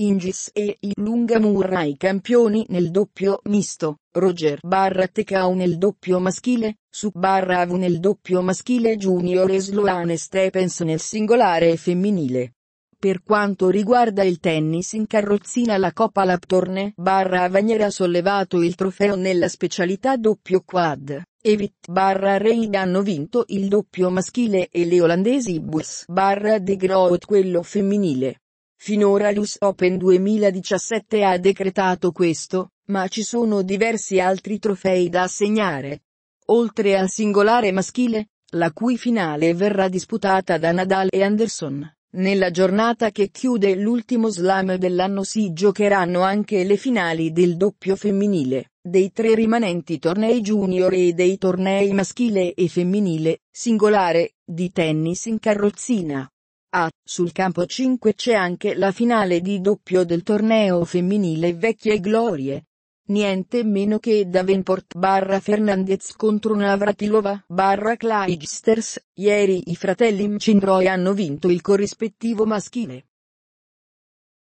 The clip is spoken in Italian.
Ingis e I Lungamurray campioni nel doppio misto, Roger barra Tecau nel doppio maschile, su barra Avu nel doppio maschile junior e Sloane Stepens nel singolare femminile. Per quanto riguarda il tennis in carrozzina la Coppa Laptorne barra Avagnera ha sollevato il trofeo nella specialità doppio quad. Evit barra Reid hanno vinto il doppio maschile e le olandesi Bus barra De Groot quello femminile. Finora l'US Open 2017 ha decretato questo, ma ci sono diversi altri trofei da assegnare. Oltre al singolare maschile, la cui finale verrà disputata da Nadal e Anderson. Nella giornata che chiude l'ultimo slam dell'anno si giocheranno anche le finali del doppio femminile, dei tre rimanenti tornei junior e dei tornei maschile e femminile, singolare, di tennis in carrozzina. A. Ah, sul campo 5 c'è anche la finale di doppio del torneo femminile Vecchie Glorie. Niente meno che Davenport barra Fernandez contro Navratilova barra Clijsters, ieri i fratelli Mcindroy hanno vinto il corrispettivo maschile.